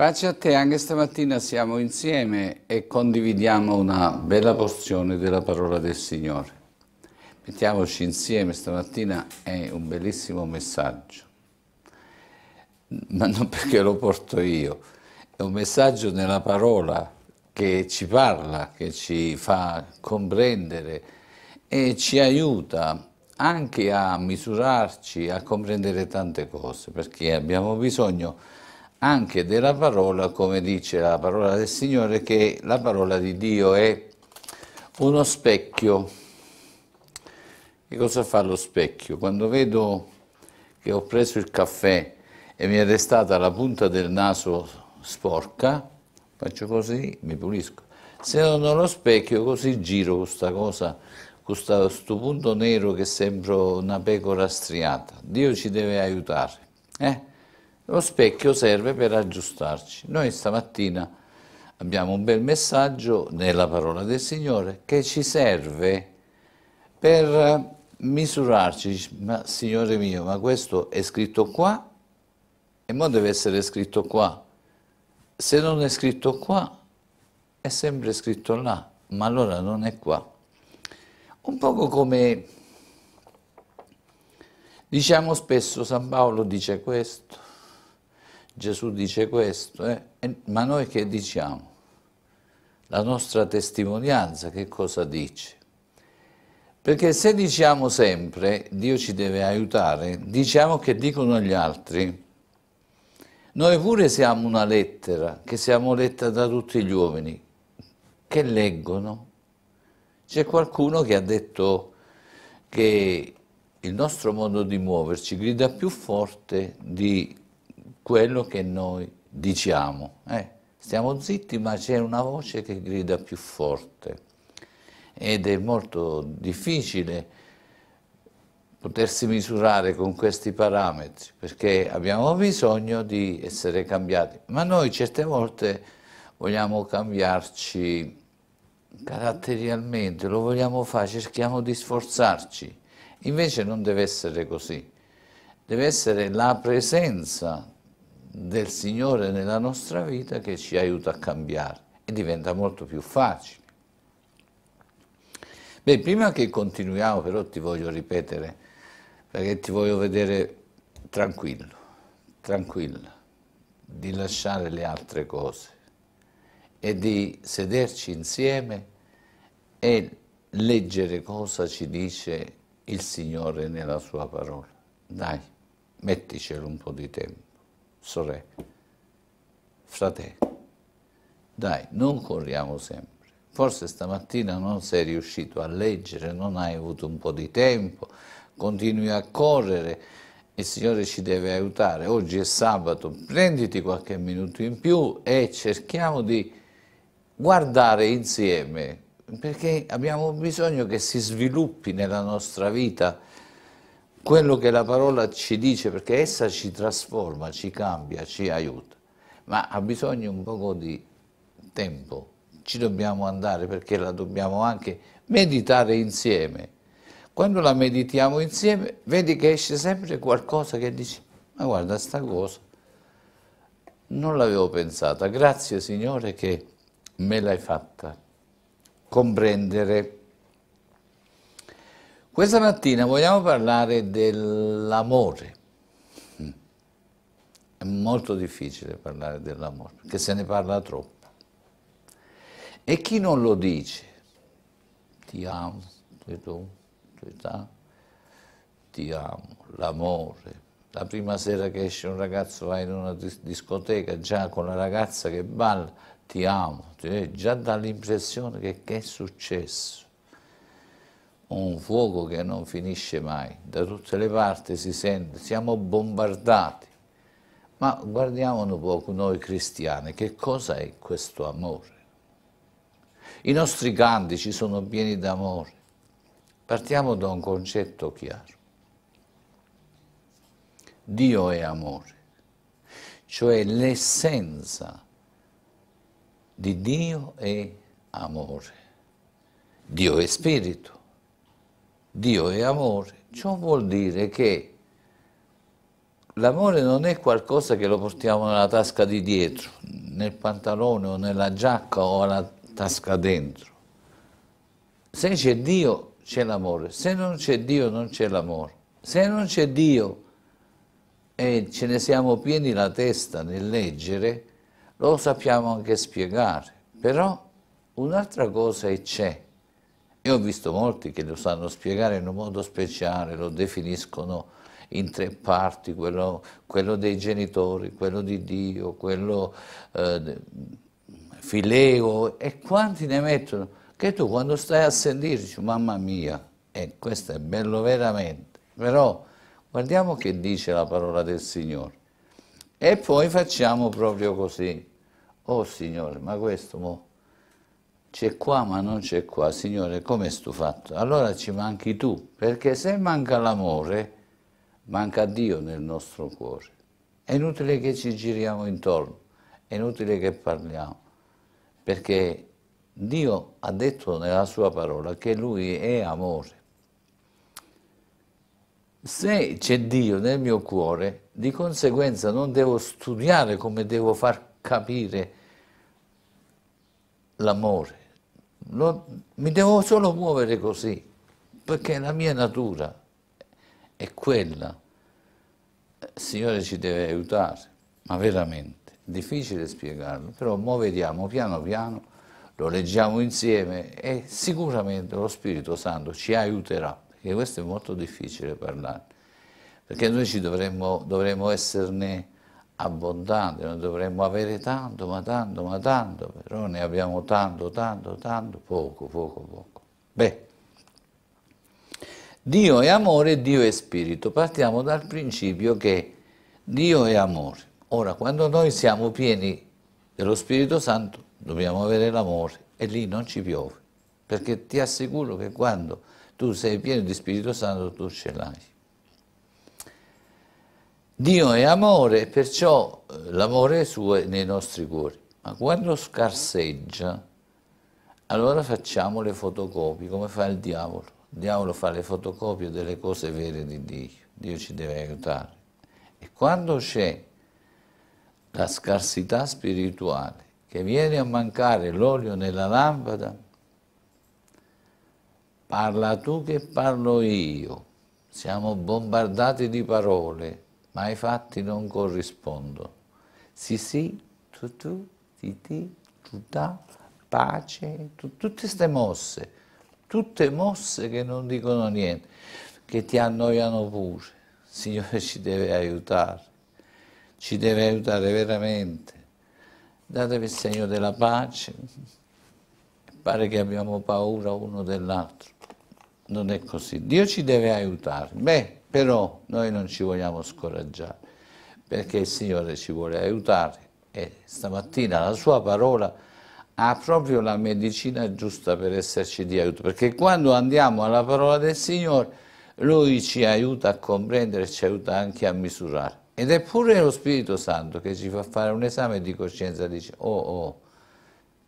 Pace a te, anche stamattina siamo insieme e condividiamo una bella porzione della parola del Signore. Mettiamoci insieme stamattina, è un bellissimo messaggio, ma non perché lo porto io, è un messaggio nella parola che ci parla, che ci fa comprendere e ci aiuta anche a misurarci, a comprendere tante cose, perché abbiamo bisogno di anche della parola, come dice la parola del Signore, che la parola di Dio è uno specchio. Che cosa fa lo specchio? Quando vedo che ho preso il caffè e mi è restata la punta del naso sporca, faccio così, mi pulisco. Se non ho lo specchio, così giro questa cosa, questo punto nero che sembra una pecora striata. Dio ci deve aiutare. Eh? Lo specchio serve per aggiustarci. Noi stamattina abbiamo un bel messaggio nella parola del Signore che ci serve per misurarci. Ma Signore mio, ma questo è scritto qua e mo deve essere scritto qua. Se non è scritto qua, è sempre scritto là, ma allora non è qua. Un poco come diciamo spesso San Paolo dice questo, Gesù dice questo, eh? ma noi che diciamo? La nostra testimonianza che cosa dice? Perché se diciamo sempre Dio ci deve aiutare, diciamo che dicono gli altri. Noi pure siamo una lettera, che siamo letta da tutti gli uomini, che leggono. C'è qualcuno che ha detto che il nostro modo di muoverci grida più forte di quello che noi diciamo. Eh, stiamo zitti, ma c'è una voce che grida più forte ed è molto difficile potersi misurare con questi parametri, perché abbiamo bisogno di essere cambiati. Ma noi certe volte vogliamo cambiarci caratterialmente, lo vogliamo fare, cerchiamo di sforzarci. Invece non deve essere così. Deve essere la presenza del Signore nella nostra vita che ci aiuta a cambiare e diventa molto più facile. Beh, prima che continuiamo però ti voglio ripetere, perché ti voglio vedere tranquillo, tranquilla, di lasciare le altre cose e di sederci insieme e leggere cosa ci dice il Signore nella sua parola. Dai, metticelo un po' di tempo sorelle, fratelli, dai, non corriamo sempre. Forse stamattina non sei riuscito a leggere, non hai avuto un po' di tempo, continui a correre, il Signore ci deve aiutare. Oggi è sabato, prenditi qualche minuto in più e cerchiamo di guardare insieme, perché abbiamo bisogno che si sviluppi nella nostra vita quello che la parola ci dice, perché essa ci trasforma, ci cambia, ci aiuta, ma ha bisogno un po' di tempo, ci dobbiamo andare perché la dobbiamo anche meditare insieme. Quando la meditiamo insieme, vedi che esce sempre qualcosa che dici, ma guarda sta cosa, non l'avevo pensata, grazie Signore che me l'hai fatta comprendere questa mattina vogliamo parlare dell'amore. Mm. È molto difficile parlare dell'amore, perché se ne parla troppo. E chi non lo dice? Ti amo, sei tu, sei ta, ti amo, l'amore. La prima sera che esce un ragazzo va in una discoteca, già con la ragazza che balla, ti amo, ti, eh, già dà l'impressione che, che è successo un fuoco che non finisce mai, da tutte le parti si sente, siamo bombardati. Ma guardiamo un po' noi cristiani, che cosa è questo amore? I nostri cantici sono pieni d'amore. Partiamo da un concetto chiaro. Dio è amore, cioè l'essenza di Dio è amore. Dio è spirito, Dio è amore, ciò vuol dire che l'amore non è qualcosa che lo portiamo nella tasca di dietro, nel pantalone o nella giacca o alla tasca dentro. Se c'è Dio c'è l'amore, se non c'è Dio non c'è l'amore. Se non c'è Dio e ce ne siamo pieni la testa nel leggere, lo sappiamo anche spiegare, però un'altra cosa è c'è e ho visto molti che lo sanno spiegare in un modo speciale, lo definiscono in tre parti, quello, quello dei genitori, quello di Dio, quello eh, fileo, e quanti ne mettono? Che tu quando stai a sentirci, mamma mia, e eh, questo è bello veramente, però guardiamo che dice la parola del Signore. E poi facciamo proprio così. Oh Signore, ma questo mo c'è qua ma non c'è qua, Signore, come sto fatto? Allora ci manchi tu, perché se manca l'amore, manca Dio nel nostro cuore. È inutile che ci giriamo intorno, è inutile che parliamo, perché Dio ha detto nella sua parola che Lui è amore. Se c'è Dio nel mio cuore, di conseguenza non devo studiare come devo far capire l'amore lo, mi devo solo muovere così, perché la mia natura è quella. Il eh, Signore ci deve aiutare, ma veramente, è difficile spiegarlo, però mo vediamo piano piano, lo leggiamo insieme e sicuramente lo Spirito Santo ci aiuterà, perché questo è molto difficile parlare, perché noi ci dovremmo, dovremmo esserne abbondante, noi dovremmo avere tanto, ma tanto, ma tanto, però ne abbiamo tanto, tanto, tanto, poco, poco, poco. Beh, Dio è amore, Dio è spirito. Partiamo dal principio che Dio è amore. Ora, quando noi siamo pieni dello Spirito Santo, dobbiamo avere l'amore e lì non ci piove, perché ti assicuro che quando tu sei pieno di Spirito Santo tu ce l'hai. Dio è amore, perciò eh, l'amore suo è nei nostri cuori. Ma quando scarseggia, allora facciamo le fotocopie, come fa il diavolo. Il diavolo fa le fotocopie delle cose vere di Dio. Dio ci deve aiutare. E quando c'è la scarsità spirituale, che viene a mancare l'olio nella lampada, parla tu che parlo io. Siamo bombardati di parole, ma ai fatti non corrispondo. Sì, sì, tu, tu, ti, ti, tu, da, pace, tu, tutte queste mosse, tutte mosse che non dicono niente, che ti annoiano pure. Il Signore ci deve aiutare, ci deve aiutare veramente. Datevi il segno della pace, pare che abbiamo paura uno dell'altro. Non è così. Dio ci deve aiutare. Beh, però noi non ci vogliamo scoraggiare, perché il Signore ci vuole aiutare e stamattina la sua parola ha proprio la medicina giusta per esserci di aiuto, perché quando andiamo alla parola del Signore, Lui ci aiuta a comprendere, ci aiuta anche a misurare. Ed è pure lo Spirito Santo che ci fa fare un esame di coscienza, dice, oh, oh,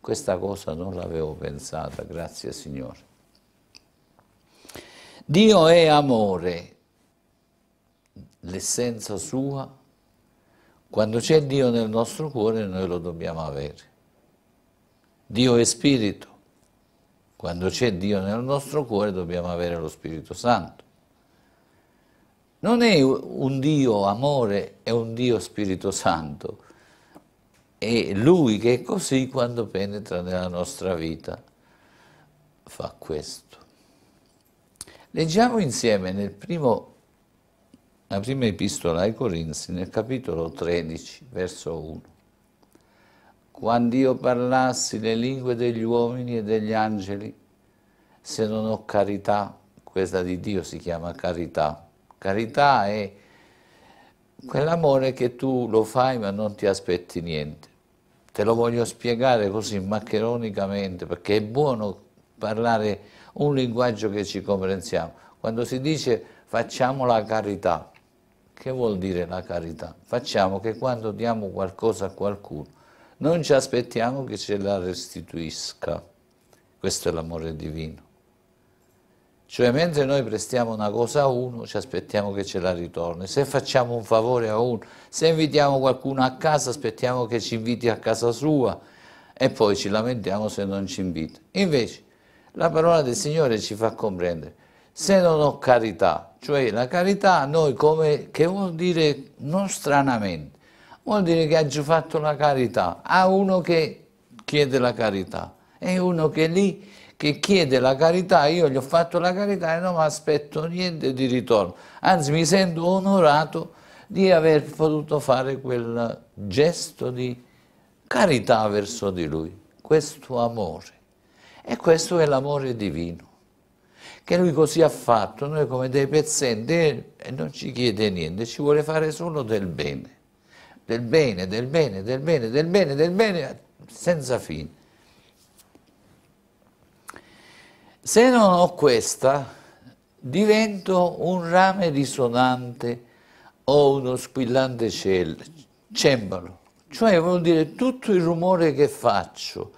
questa cosa non l'avevo pensata, grazie Signore. Dio è amore, l'essenza sua, quando c'è Dio nel nostro cuore noi lo dobbiamo avere. Dio è spirito, quando c'è Dio nel nostro cuore dobbiamo avere lo Spirito Santo. Non è un Dio amore, è un Dio Spirito Santo. È Lui che è così quando penetra nella nostra vita. Fa questo. Leggiamo insieme nel primo la prima epistola ai Corinzi nel capitolo 13, verso 1. Quando io parlassi le lingue degli uomini e degli angeli, se non ho carità, questa di Dio si chiama carità. Carità è quell'amore che tu lo fai ma non ti aspetti niente. Te lo voglio spiegare così maccheronicamente perché è buono parlare un linguaggio che ci comprendiamo. Quando si dice facciamo la carità, che vuol dire la carità? Facciamo che quando diamo qualcosa a qualcuno non ci aspettiamo che ce la restituisca. Questo è l'amore divino. Cioè mentre noi prestiamo una cosa a uno ci aspettiamo che ce la ritorni. Se facciamo un favore a uno, se invitiamo qualcuno a casa aspettiamo che ci inviti a casa sua e poi ci lamentiamo se non ci invita. Invece la parola del Signore ci fa comprendere se non ho carità. Cioè la carità noi come, che vuol dire non stranamente, vuol dire che ha già fatto la carità a uno che chiede la carità. È uno che lì che chiede la carità, io gli ho fatto la carità e non mi aspetto niente di ritorno. Anzi mi sento onorato di aver potuto fare quel gesto di carità verso di lui, questo amore. E questo è l'amore divino che lui così ha fatto, noi come dei pezzenti eh, e non ci chiede niente, ci vuole fare solo del bene, del bene, del bene, del bene, del bene, del bene, senza fine. Se non ho questa, divento un rame risonante o uno squillante cembalo, cioè vuol dire tutto il rumore che faccio,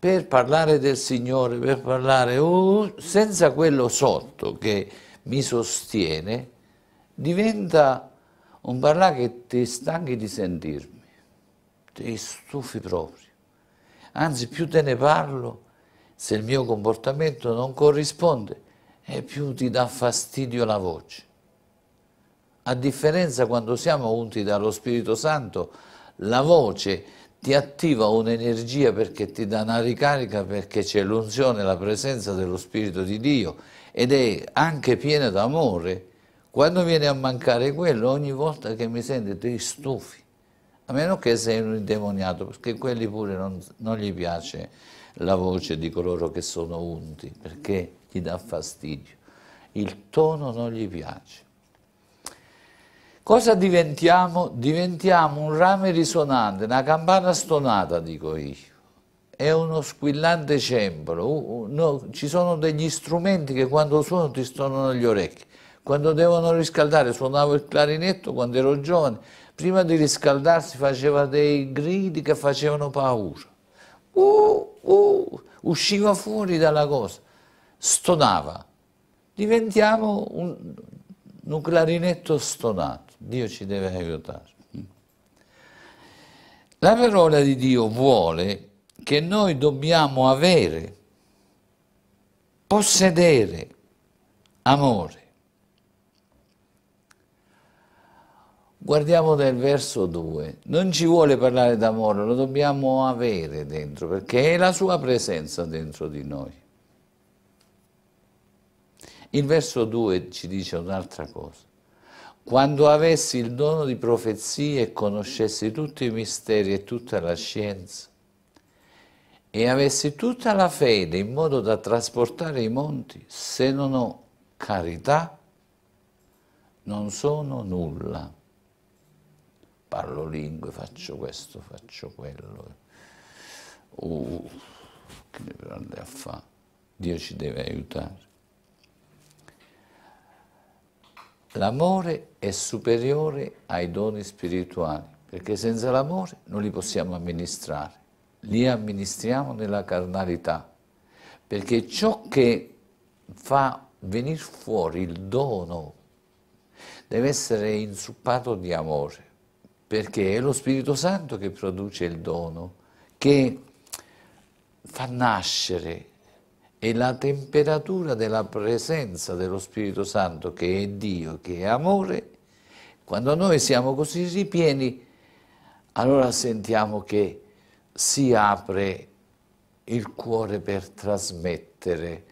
per parlare del Signore, per parlare oh, senza quello sotto che mi sostiene, diventa un parlare che ti stanchi di sentirmi, ti stufi proprio. Anzi, più te ne parlo, se il mio comportamento non corrisponde, e più ti dà fastidio la voce. A differenza quando siamo unti dallo Spirito Santo, la voce è ti attiva un'energia perché ti dà una ricarica perché c'è l'unzione, la presenza dello Spirito di Dio ed è anche piena d'amore. Quando viene a mancare quello, ogni volta che mi sento ti stufi, a meno che sei un indemoniato, perché quelli pure non, non gli piace la voce di coloro che sono unti, perché gli dà fastidio. Il tono non gli piace. Cosa diventiamo? Diventiamo un rame risonante, una campana stonata, dico io. È uno squillante cembalo. No, ci sono degli strumenti che quando suono ti stonano gli orecchi. Quando devono riscaldare, suonavo il clarinetto quando ero giovane, prima di riscaldarsi faceva dei gridi che facevano paura. Uh, uh, usciva fuori dalla cosa, stonava. Diventiamo un, un clarinetto stonato. Dio ci deve aiutare. La parola di Dio vuole che noi dobbiamo avere, possedere amore. Guardiamo nel verso 2, non ci vuole parlare d'amore, lo dobbiamo avere dentro, perché è la sua presenza dentro di noi. Il verso 2 ci dice un'altra cosa. Quando avessi il dono di profezia e conoscessi tutti i misteri e tutta la scienza, e avessi tutta la fede in modo da trasportare i monti, se non ho carità, non sono nulla. Parlo lingue, faccio questo, faccio quello. Uh, che ne prende a fare? Dio ci deve aiutare. L'amore è superiore ai doni spirituali, perché senza l'amore non li possiamo amministrare, li amministriamo nella carnalità, perché ciò che fa venire fuori il dono deve essere insuppato di amore, perché è lo Spirito Santo che produce il dono, che fa nascere e la temperatura della presenza dello Spirito Santo che è Dio, che è amore, quando noi siamo così ripieni, allora sentiamo che si apre il cuore per trasmettere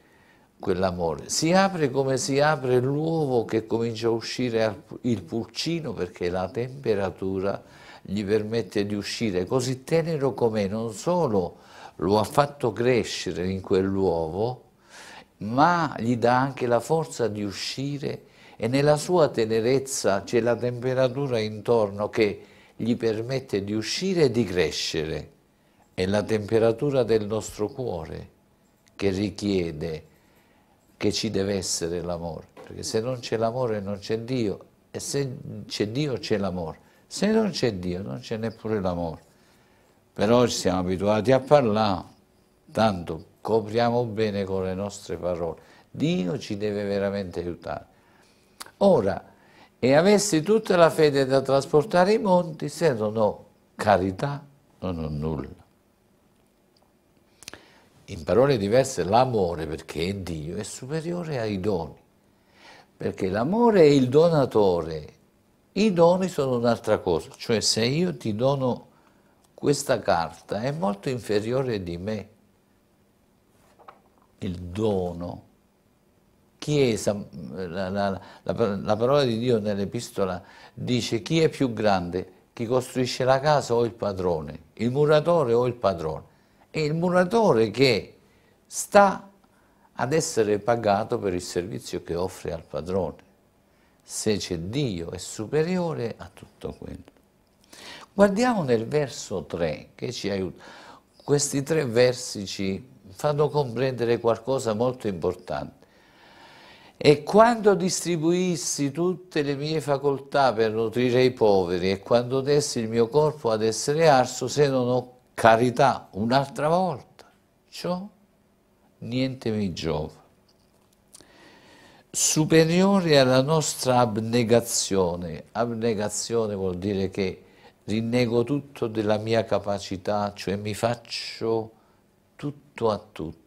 quell'amore. Si apre come si apre l'uovo che comincia a uscire il pulcino perché la temperatura gli permette di uscire così tenero com'è, non solo lo ha fatto crescere in quell'uovo, ma gli dà anche la forza di uscire e nella sua tenerezza c'è la temperatura intorno che gli permette di uscire e di crescere. È la temperatura del nostro cuore che richiede che ci deve essere l'amore, perché se non c'è l'amore non c'è Dio e se c'è Dio c'è l'amore, se non c'è Dio non c'è neppure l'amore però ci siamo abituati a parlare, tanto copriamo bene con le nostre parole. Dio ci deve veramente aiutare. Ora, e avessi tutta la fede da trasportare i monti, se non ho carità, non ho nulla. In parole diverse, l'amore, perché è Dio, è superiore ai doni, perché l'amore è il donatore, i doni sono un'altra cosa, cioè se io ti dono questa carta è molto inferiore di me. Il dono. Chiesa, la, la, la, la parola di Dio nell'epistola dice chi è più grande, chi costruisce la casa o il padrone, il muratore o il padrone. E il muratore che sta ad essere pagato per il servizio che offre al padrone. Se c'è Dio è superiore a tutto quello. Guardiamo nel verso 3 che ci aiuta. Questi tre versi ci fanno comprendere qualcosa molto importante. E quando distribuissi tutte le mie facoltà per nutrire i poveri e quando dessi il mio corpo ad essere arso, se non ho carità un'altra volta, ciò niente mi giova. Superiore alla nostra abnegazione, abnegazione vuol dire che rinnego tutto della mia capacità, cioè mi faccio tutto a tutti.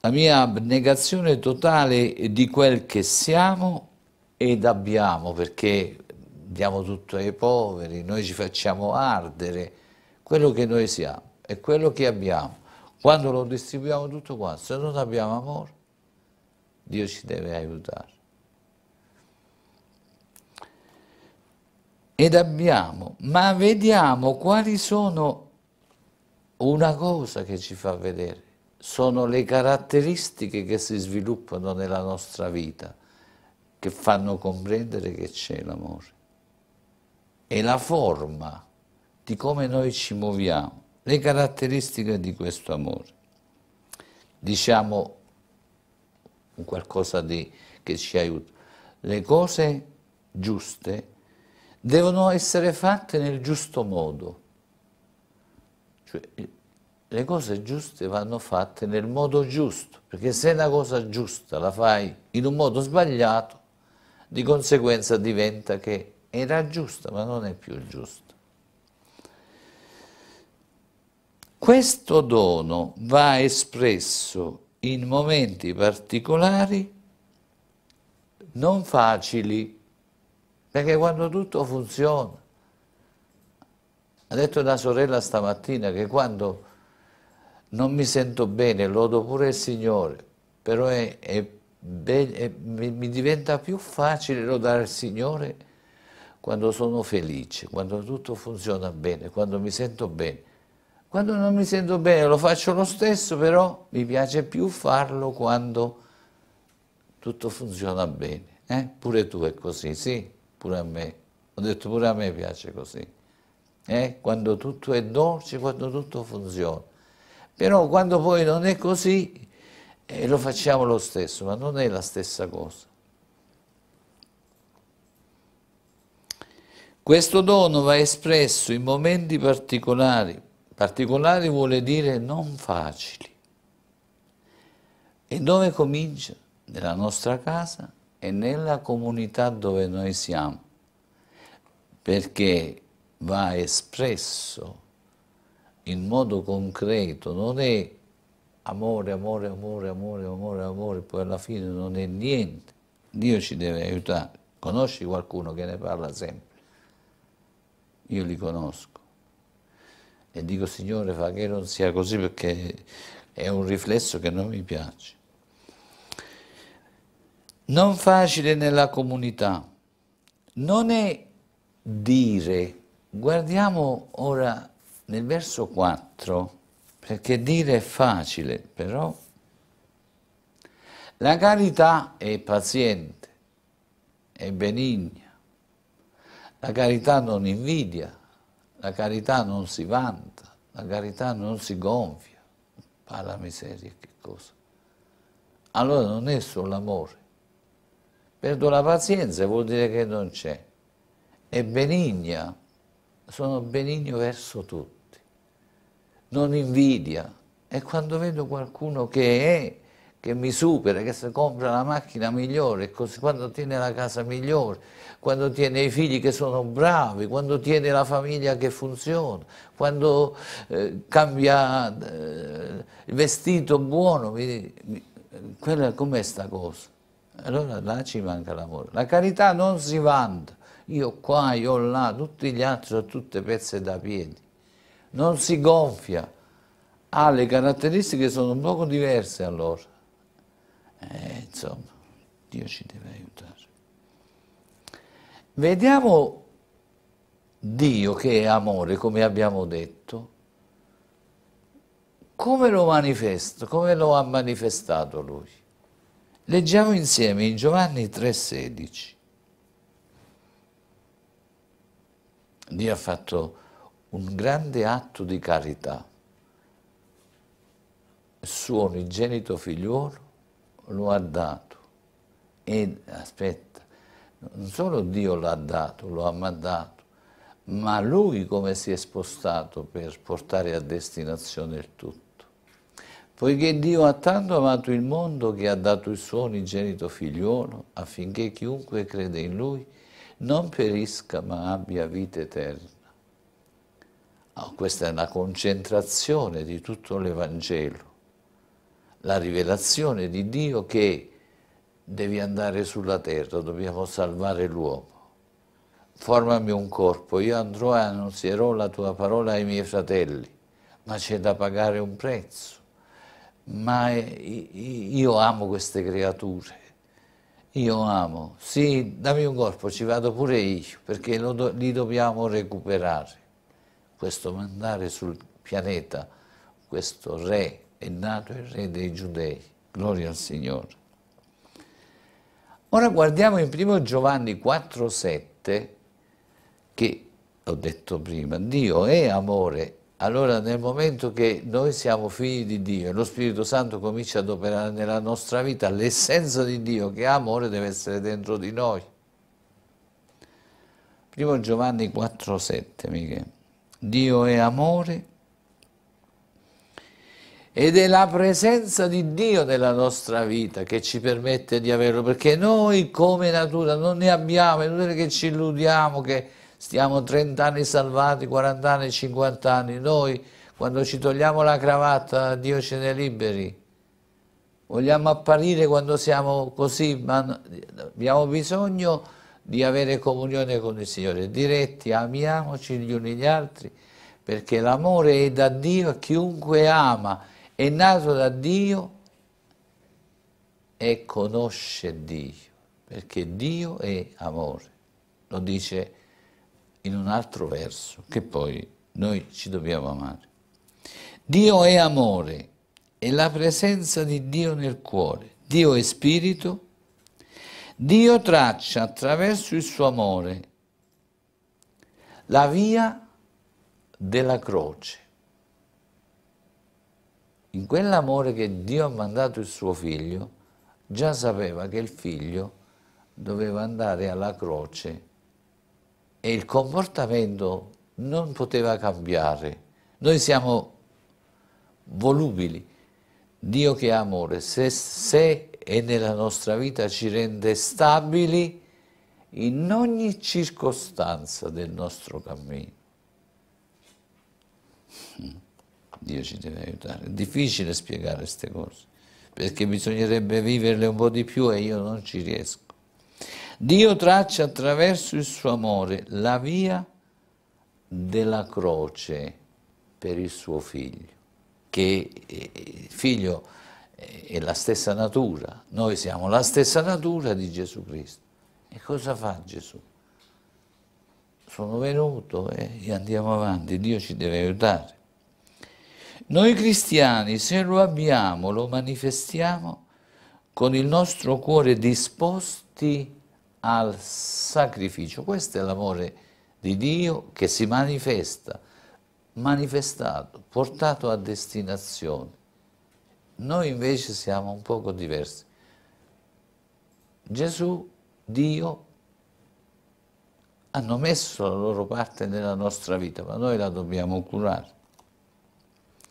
La mia abnegazione totale di quel che siamo ed abbiamo, perché diamo tutto ai poveri, noi ci facciamo ardere, quello che noi siamo e quello che abbiamo. Quando lo distribuiamo tutto qua, se non abbiamo amore, Dio ci deve aiutare. ed abbiamo, ma vediamo quali sono una cosa che ci fa vedere, sono le caratteristiche che si sviluppano nella nostra vita, che fanno comprendere che c'è l'amore. E la forma di come noi ci muoviamo, le caratteristiche di questo amore. Diciamo qualcosa di, che ci aiuta. Le cose giuste devono essere fatte nel giusto modo. Cioè, le cose giuste vanno fatte nel modo giusto, perché se una cosa giusta la fai in un modo sbagliato, di conseguenza diventa che era giusta, ma non è più giusta. Questo dono va espresso in momenti particolari non facili, perché quando tutto funziona, ha detto una sorella stamattina che quando non mi sento bene, lodo pure il Signore, però è, è be, è, mi, mi diventa più facile lodare il Signore quando sono felice, quando tutto funziona bene, quando mi sento bene. Quando non mi sento bene lo faccio lo stesso, però mi piace più farlo quando tutto funziona bene. Eh? Pure tu è così, sì? pure a me. Ho detto pure a me piace così. Eh? Quando tutto è dolce, quando tutto funziona. Però quando poi non è così, eh, lo facciamo lo stesso, ma non è la stessa cosa. Questo dono va espresso in momenti particolari, particolari vuole dire non facili. E dove comincia? Nella nostra casa, e nella comunità dove noi siamo, perché va espresso in modo concreto, non è amore, amore, amore, amore, amore, amore, poi alla fine non è niente. Dio ci deve aiutare. Conosci qualcuno che ne parla sempre? Io li conosco. E dico, Signore, fa che non sia così perché è un riflesso che non mi piace non facile nella comunità non è dire, guardiamo ora nel verso 4, perché dire è facile, però la carità è paziente, è benigna, la carità non invidia, la carità non si vanta, la carità non si gonfia, parla miseria che cosa. Allora non è solo l'amore, Perdo la pazienza vuol dire che non c'è. È benigna, sono benigno verso tutti. Non invidia. E quando vedo qualcuno che è, che mi supera, che si compra la macchina migliore, quando tiene la casa migliore, quando tiene i figli che sono bravi, quando tiene la famiglia che funziona, quando eh, cambia eh, il vestito buono, mi, mi, quella com'è sta cosa? Allora là ci manca l'amore. La carità non si vanta. Io qua, io là, tutti gli altri sono tutte pezze da piedi. Non si gonfia. Ha le caratteristiche che sono un poco diverse allora. Eh, insomma, Dio ci deve aiutare. Vediamo Dio che è amore, come abbiamo detto, come lo manifesta, come lo ha manifestato Lui. Leggiamo insieme in Giovanni 3,16. Dio ha fatto un grande atto di carità. Il suo unigenito figliuolo lo ha dato. E aspetta, non solo Dio l'ha dato, lo ha mandato, ma lui come si è spostato per portare a destinazione il tutto poiché Dio ha tanto amato il mondo che ha dato il suo unigenito figliuolo affinché chiunque crede in lui non perisca ma abbia vita eterna. Oh, questa è una concentrazione di tutto l'Evangelo, la rivelazione di Dio che devi andare sulla terra, dobbiamo salvare l'uomo. Formami un corpo, io andrò e annunzierò la tua parola ai miei fratelli, ma c'è da pagare un prezzo ma io amo queste creature. Io amo, sì, dammi un corpo, ci vado pure io, perché do, li dobbiamo recuperare. Questo mandare sul pianeta, questo re è nato il re dei giudei, gloria al Signore. Ora guardiamo in 1 Giovanni 4,7 che ho detto prima, Dio è amore allora nel momento che noi siamo figli di Dio e lo Spirito Santo comincia ad operare nella nostra vita, l'essenza di Dio che è amore deve essere dentro di noi. Primo Giovanni 4,7 Michele. Dio è amore ed è la presenza di Dio nella nostra vita che ci permette di averlo, perché noi come natura non ne abbiamo, è inutile che ci illudiamo che stiamo 30 anni salvati, 40 anni, 50 anni, noi quando ci togliamo la cravatta Dio ce ne liberi. Vogliamo apparire quando siamo così, ma abbiamo bisogno di avere comunione con il Signore, diretti, amiamoci gli uni gli altri, perché l'amore è da Dio chiunque ama, è nato da Dio e conosce Dio, perché Dio è amore, lo dice Dio in un altro verso, che poi noi ci dobbiamo amare. Dio è amore, è la presenza di Dio nel cuore. Dio è spirito. Dio traccia attraverso il suo amore la via della croce. In quell'amore che Dio ha mandato il suo figlio, già sapeva che il figlio doveva andare alla croce e il comportamento non poteva cambiare. Noi siamo volubili. Dio che è amore, se, se e nella nostra vita ci rende stabili in ogni circostanza del nostro cammino. Dio ci deve aiutare. È difficile spiegare queste cose, perché bisognerebbe viverle un po' di più e io non ci riesco. Dio traccia attraverso il suo amore la via della croce per il suo figlio, che eh, il figlio eh, è la stessa natura, noi siamo la stessa natura di Gesù Cristo. E cosa fa Gesù? Sono venuto e andiamo avanti, Dio ci deve aiutare. Noi cristiani, se lo abbiamo, lo manifestiamo con il nostro cuore disposti a al sacrificio. Questo è l'amore di Dio che si manifesta, manifestato, portato a destinazione. Noi invece siamo un poco diversi. Gesù, Dio, hanno messo la loro parte nella nostra vita, ma noi la dobbiamo curare.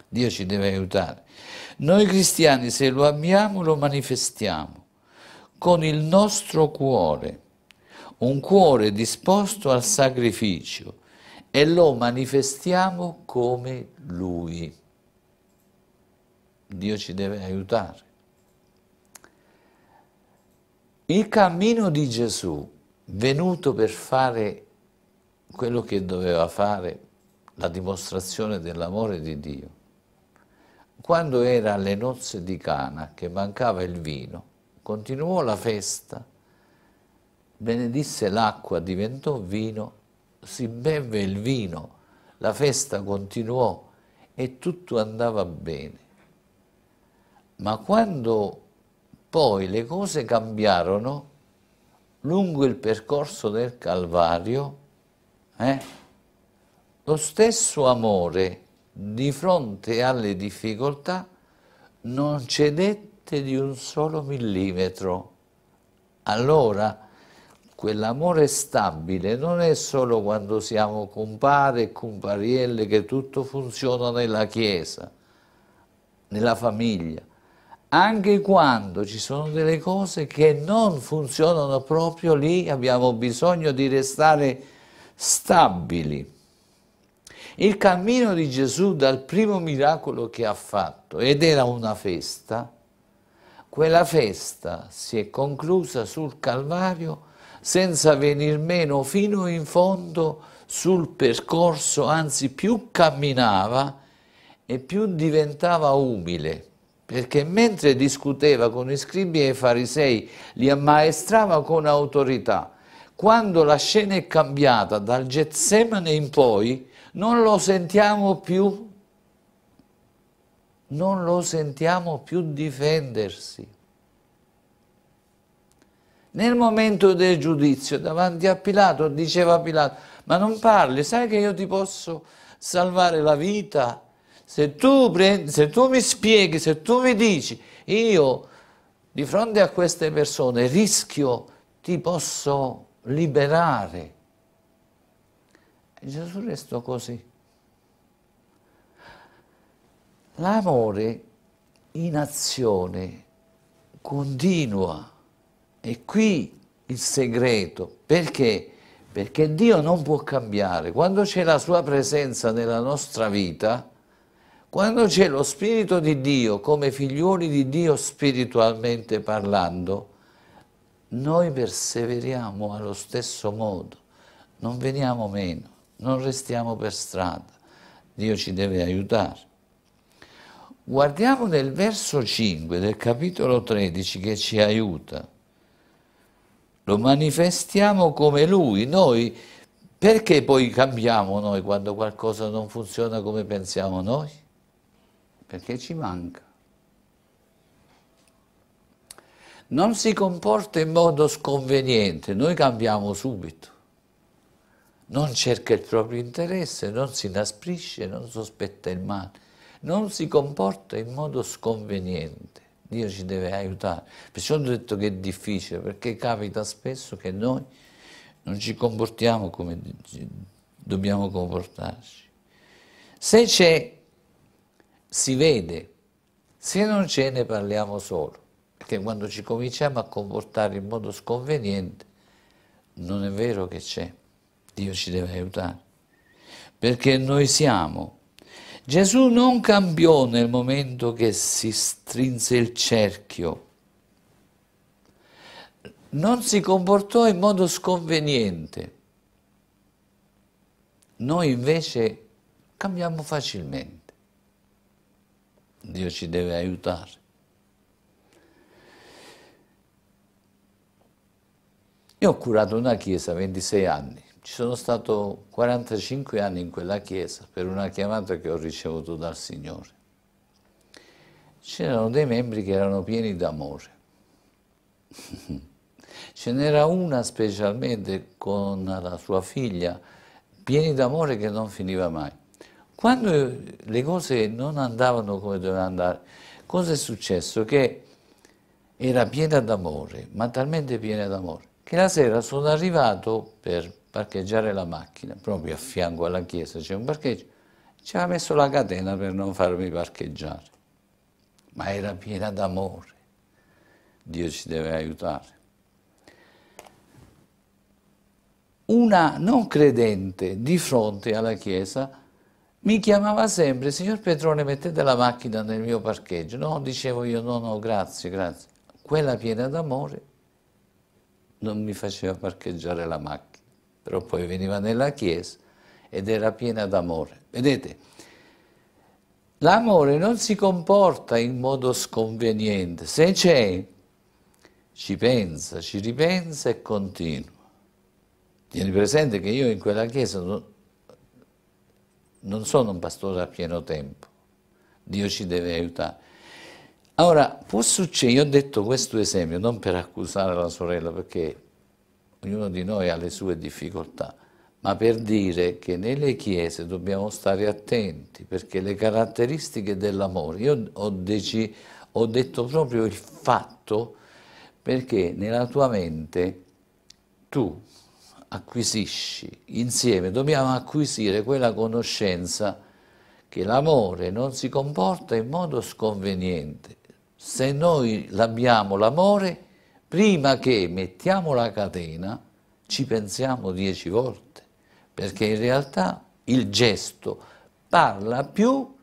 Dio ci deve aiutare. Noi cristiani, se lo amiamo, lo manifestiamo con il nostro cuore, un cuore disposto al sacrificio e lo manifestiamo come Lui. Dio ci deve aiutare. Il cammino di Gesù, venuto per fare quello che doveva fare, la dimostrazione dell'amore di Dio, quando era alle nozze di Cana che mancava il vino, Continuò la festa, benedisse l'acqua, diventò vino, si beve il vino, la festa continuò e tutto andava bene. Ma quando poi le cose cambiarono, lungo il percorso del Calvario, eh, lo stesso amore di fronte alle difficoltà non cedette parte di un solo millimetro. Allora, quell'amore stabile non è solo quando siamo compare e comparielle che tutto funziona nella chiesa, nella famiglia, anche quando ci sono delle cose che non funzionano proprio lì abbiamo bisogno di restare stabili. Il cammino di Gesù dal primo miracolo che ha fatto, ed era una festa, quella festa si è conclusa sul Calvario senza venir meno fino in fondo sul percorso, anzi più camminava e più diventava umile, perché mentre discuteva con i scribi e i farisei, li ammaestrava con autorità. Quando la scena è cambiata dal Getsemane in poi, non lo sentiamo più non lo sentiamo più difendersi. Nel momento del giudizio davanti a Pilato diceva Pilato, ma non parli, sai che io ti posso salvare la vita? Se tu, prendi, se tu mi spieghi, se tu mi dici, io di fronte a queste persone rischio, ti posso liberare. E Gesù restò così. L'amore in azione continua. E qui il segreto. Perché? Perché Dio non può cambiare. Quando c'è la sua presenza nella nostra vita, quando c'è lo Spirito di Dio come figlioli di Dio spiritualmente parlando, noi perseveriamo allo stesso modo, non veniamo meno, non restiamo per strada. Dio ci deve aiutare. Guardiamo nel verso 5 del capitolo 13 che ci aiuta. Lo manifestiamo come Lui, noi perché poi cambiamo noi quando qualcosa non funziona come pensiamo noi? Perché ci manca. Non si comporta in modo sconveniente, noi cambiamo subito. Non cerca il proprio interesse, non si inasprisce, non sospetta il male non si comporta in modo sconveniente. Dio ci deve aiutare. Perciò ho detto che è difficile, perché capita spesso che noi non ci comportiamo come dobbiamo comportarci. Se c'è, si vede, se non c'è ne parliamo solo, perché quando ci cominciamo a comportare in modo sconveniente, non è vero che c'è, Dio ci deve aiutare, perché noi siamo Gesù non cambiò nel momento che si strinse il cerchio, non si comportò in modo sconveniente. Noi invece cambiamo facilmente. Dio ci deve aiutare. Io ho curato una chiesa 26 anni ci sono stato 45 anni in quella chiesa per una chiamata che ho ricevuto dal Signore. C'erano dei membri che erano pieni d'amore. Ce n'era una specialmente con la sua figlia, pieni d'amore che non finiva mai. Quando le cose non andavano come dovevano andare, cosa è successo? Che era piena d'amore, ma talmente piena d'amore, che la sera sono arrivato per parcheggiare la macchina, proprio a fianco alla chiesa c'è un parcheggio, ci aveva messo la catena per non farmi parcheggiare, ma era piena d'amore, Dio ci deve aiutare. Una non credente di fronte alla chiesa mi chiamava sempre, signor Petrone mettete la macchina nel mio parcheggio, no, dicevo io no, no, grazie, grazie. Quella piena d'amore non mi faceva parcheggiare la macchina però poi veniva nella chiesa ed era piena d'amore. Vedete, l'amore non si comporta in modo sconveniente, se c'è ci pensa, ci ripensa e continua. Tieni presente che io in quella chiesa non sono un pastore a pieno tempo, Dio ci deve aiutare. Ora, può succedere, io ho detto questo esempio non per accusare la sorella, perché ognuno di noi ha le sue difficoltà, ma per dire che nelle chiese dobbiamo stare attenti perché le caratteristiche dell'amore, io ho, deci, ho detto proprio il fatto perché nella tua mente tu acquisisci insieme, dobbiamo acquisire quella conoscenza che l'amore non si comporta in modo sconveniente. Se noi l'abbiamo l'amore, prima che mettiamo la catena ci pensiamo dieci volte, perché in realtà il gesto parla più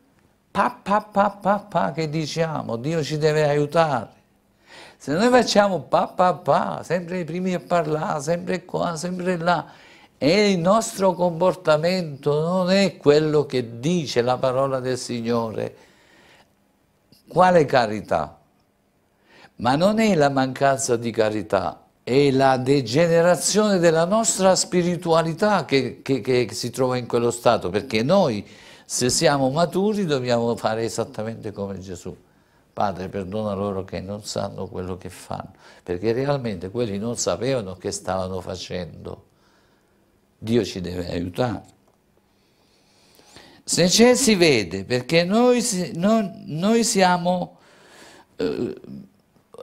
pa pa pa pa pa che diciamo, Dio ci deve aiutare. Se noi facciamo pa pa pa, sempre i primi a parlare, sempre qua, sempre là, e il nostro comportamento non è quello che dice la parola del Signore, quale carità? Ma non è la mancanza di carità, è la degenerazione della nostra spiritualità che, che, che si trova in quello stato, perché noi se siamo maturi dobbiamo fare esattamente come Gesù. Padre, perdona loro che non sanno quello che fanno, perché realmente quelli non sapevano che stavano facendo. Dio ci deve aiutare. Se c'è si vede, perché noi, noi, noi siamo eh,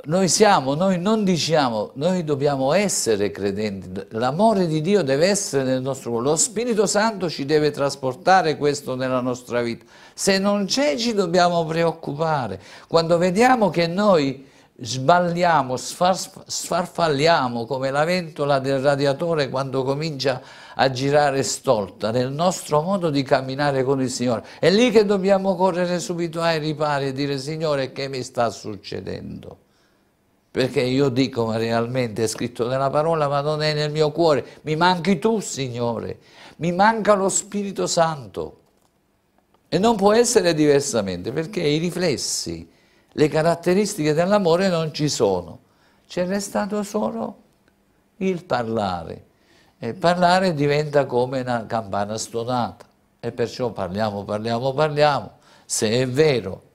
noi siamo, noi non diciamo, noi dobbiamo essere credenti, l'amore di Dio deve essere nel nostro cuore, lo Spirito Santo ci deve trasportare questo nella nostra vita, se non c'è ci dobbiamo preoccupare, quando vediamo che noi sbagliamo, sfarf sfarfalliamo come la ventola del radiatore quando comincia a girare stolta nel nostro modo di camminare con il Signore. È lì che dobbiamo correre subito ai ripari e dire Signore che mi sta succedendo? perché io dico ma realmente è scritto nella parola ma non è nel mio cuore, mi manchi tu Signore, mi manca lo Spirito Santo e non può essere diversamente perché i riflessi, le caratteristiche dell'amore non ci sono, ce n'è stato solo il parlare e parlare diventa come una campana stonata e perciò parliamo, parliamo, parliamo, se è vero,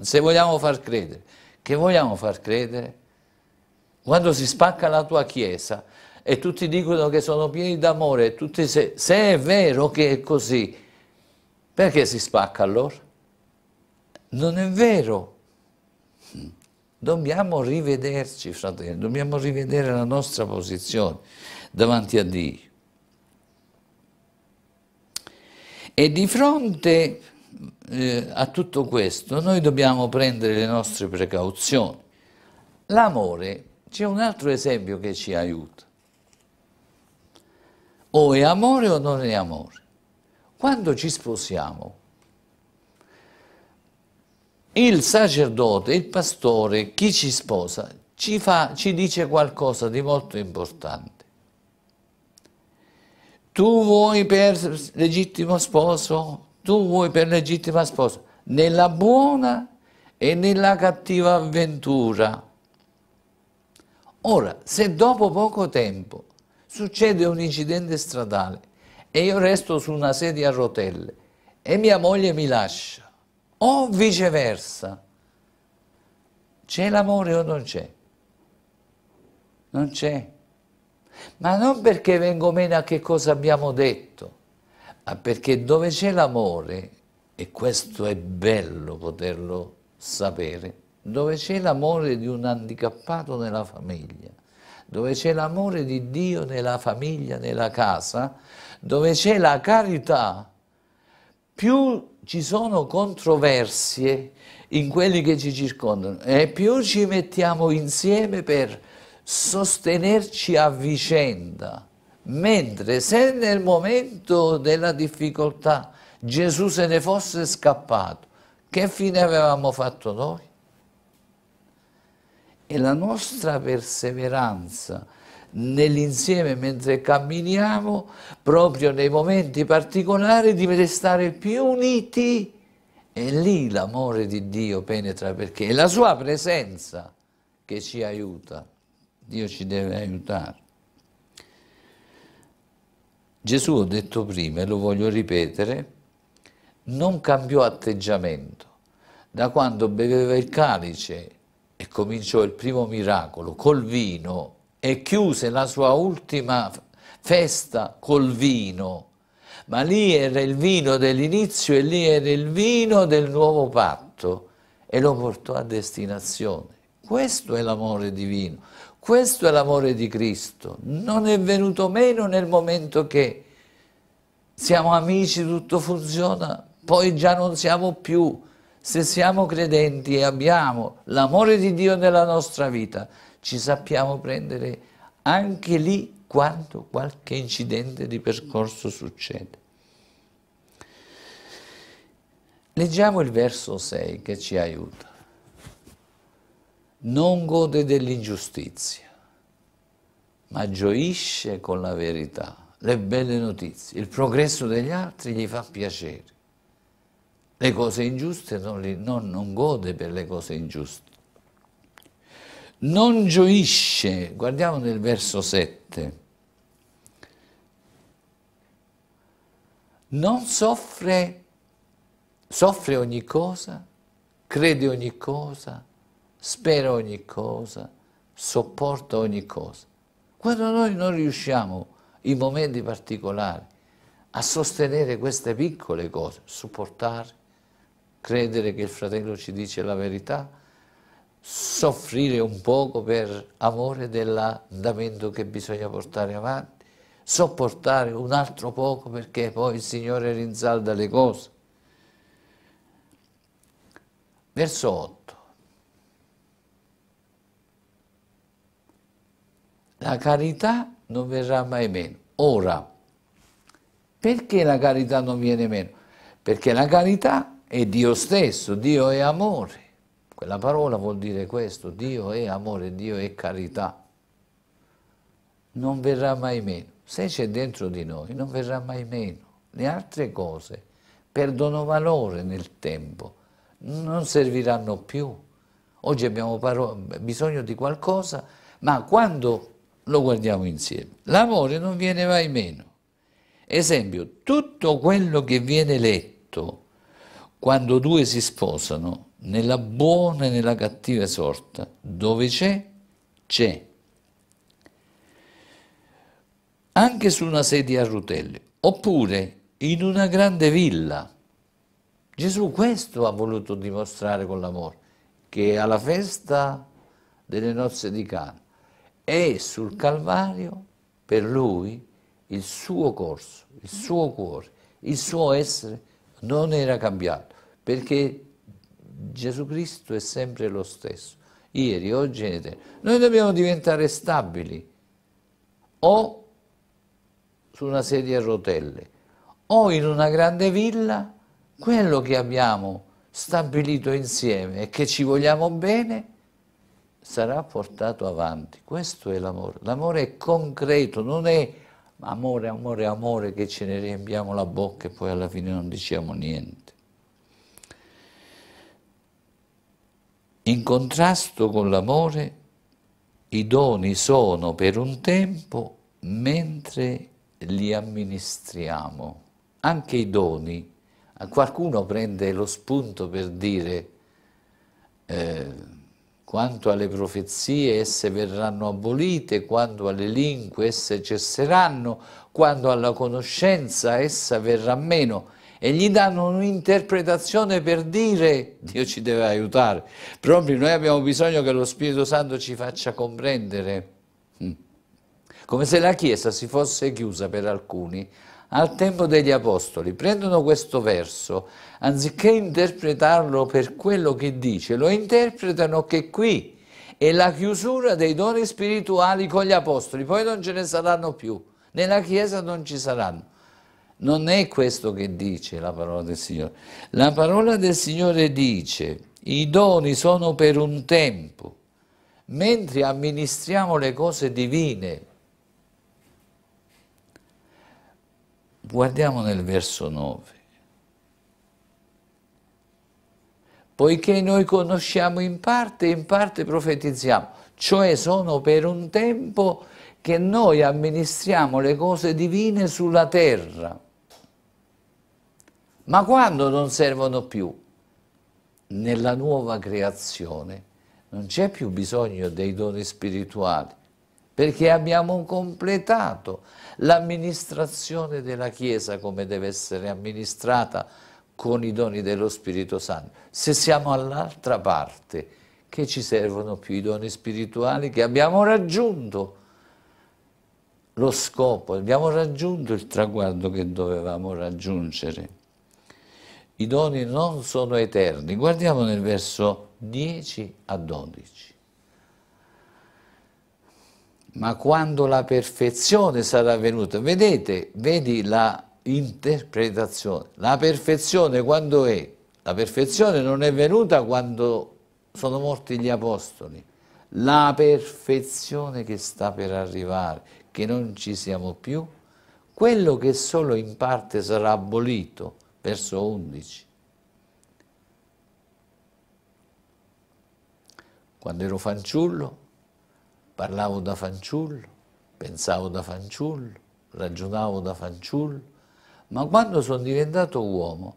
se vogliamo far credere, che vogliamo far credere quando si spacca la tua chiesa e tutti dicono che sono pieni d'amore, se, se è vero che è così, perché si spacca allora? Non è vero. Dobbiamo rivederci, fratelli, dobbiamo rivedere la nostra posizione davanti a Dio. E di fronte eh, a tutto questo noi dobbiamo prendere le nostre precauzioni. L'amore c'è un altro esempio che ci aiuta. O è amore o non è amore. Quando ci sposiamo, il sacerdote, il pastore, chi ci sposa, ci, fa, ci dice qualcosa di molto importante. Tu vuoi per legittimo sposo, tu vuoi per legittima sposa, nella buona e nella cattiva avventura. Ora, se dopo poco tempo succede un incidente stradale e io resto su una sedia a rotelle e mia moglie mi lascia, o viceversa, c'è l'amore o non c'è? Non c'è. Ma non perché vengo meno a che cosa abbiamo detto, ma perché dove c'è l'amore, e questo è bello poterlo sapere, dove c'è l'amore di un handicappato nella famiglia, dove c'è l'amore di Dio nella famiglia, nella casa, dove c'è la carità, più ci sono controversie in quelli che ci circondano e più ci mettiamo insieme per sostenerci a vicenda. Mentre se nel momento della difficoltà Gesù se ne fosse scappato, che fine avevamo fatto noi? e la nostra perseveranza nell'insieme mentre camminiamo, proprio nei momenti particolari, di restare più uniti e lì l'amore di Dio penetra perché è la sua presenza che ci aiuta. Dio ci deve aiutare. Gesù, ho detto prima e lo voglio ripetere, non cambiò atteggiamento da quando beveva il calice e cominciò il primo miracolo col vino e chiuse la sua ultima festa col vino. Ma lì era il vino dell'inizio e lì era il vino del nuovo patto e lo portò a destinazione. Questo è l'amore divino, questo è l'amore di Cristo. Non è venuto meno nel momento che siamo amici, tutto funziona, poi già non siamo più se siamo credenti e abbiamo l'amore di Dio nella nostra vita, ci sappiamo prendere anche lì quando qualche incidente di percorso succede. Leggiamo il verso 6 che ci aiuta. Non gode dell'ingiustizia, ma gioisce con la verità, le belle notizie, il progresso degli altri gli fa piacere le cose ingiuste non, li, non, non gode per le cose ingiuste. Non gioisce, guardiamo nel verso 7, non soffre, soffre ogni cosa, crede ogni cosa, spera ogni cosa, sopporta ogni cosa. Quando noi non riusciamo in momenti particolari a sostenere queste piccole cose, supportare, credere che il fratello ci dice la verità, soffrire un poco per amore dell'andamento che bisogna portare avanti, sopportare un altro poco perché poi il Signore rinsalda le cose. Verso 8. La carità non verrà mai meno. Ora, perché la carità non viene meno? Perché la carità è Dio stesso, Dio è amore. Quella parola vuol dire questo, Dio è amore, Dio è carità. Non verrà mai meno. Se c'è dentro di noi, non verrà mai meno. Le altre cose perdono valore nel tempo, non serviranno più. Oggi abbiamo bisogno di qualcosa, ma quando lo guardiamo insieme, l'amore non viene mai meno. Esempio, tutto quello che viene letto quando due si sposano, nella buona e nella cattiva sorta, dove c'è, c'è. Anche su una sedia a rotelle, oppure in una grande villa. Gesù questo ha voluto dimostrare con l'amore, che alla festa delle nozze di Cana e sul Calvario per lui il suo corso, il suo cuore, il suo essere non era cambiato perché Gesù Cristo è sempre lo stesso, ieri, oggi e eterno. Noi dobbiamo diventare stabili o su una sedia a rotelle o in una grande villa, quello che abbiamo stabilito insieme e che ci vogliamo bene sarà portato avanti. Questo è l'amore. L'amore è concreto, non è amore, amore, amore che ce ne riempiamo la bocca e poi alla fine non diciamo niente. In contrasto con l'amore, i doni sono per un tempo mentre li amministriamo. Anche i doni, qualcuno prende lo spunto per dire eh, quanto alle profezie esse verranno abolite, quanto alle lingue esse cesseranno, quando alla conoscenza essa verrà meno e gli danno un'interpretazione per dire Dio ci deve aiutare. Proprio noi abbiamo bisogno che lo Spirito Santo ci faccia comprendere. Mm. Come se la Chiesa si fosse chiusa per alcuni al tempo degli Apostoli. Prendono questo verso, anziché interpretarlo per quello che dice, lo interpretano che qui è la chiusura dei doni spirituali con gli Apostoli, poi non ce ne saranno più, nella Chiesa non ci saranno. Non è questo che dice la parola del Signore. La parola del Signore dice, i doni sono per un tempo, mentre amministriamo le cose divine. Guardiamo nel verso 9. Poiché noi conosciamo in parte e in parte profetizziamo, cioè sono per un tempo che noi amministriamo le cose divine sulla terra. Ma quando non servono più? Nella nuova creazione non c'è più bisogno dei doni spirituali, perché abbiamo completato l'amministrazione della Chiesa come deve essere amministrata con i doni dello Spirito Santo. Se siamo all'altra parte, che ci servono più i doni spirituali che abbiamo raggiunto lo scopo, abbiamo raggiunto il traguardo che dovevamo raggiungere i doni non sono eterni. Guardiamo nel verso 10 a 12. Ma quando la perfezione sarà venuta, vedete, vedi la interpretazione. La perfezione quando è? La perfezione non è venuta quando sono morti gli apostoli. La perfezione che sta per arrivare, che non ci siamo più, quello che solo in parte sarà abolito, verso 11. Quando ero fanciullo, parlavo da fanciullo, pensavo da fanciullo, ragionavo da fanciullo, ma quando sono diventato uomo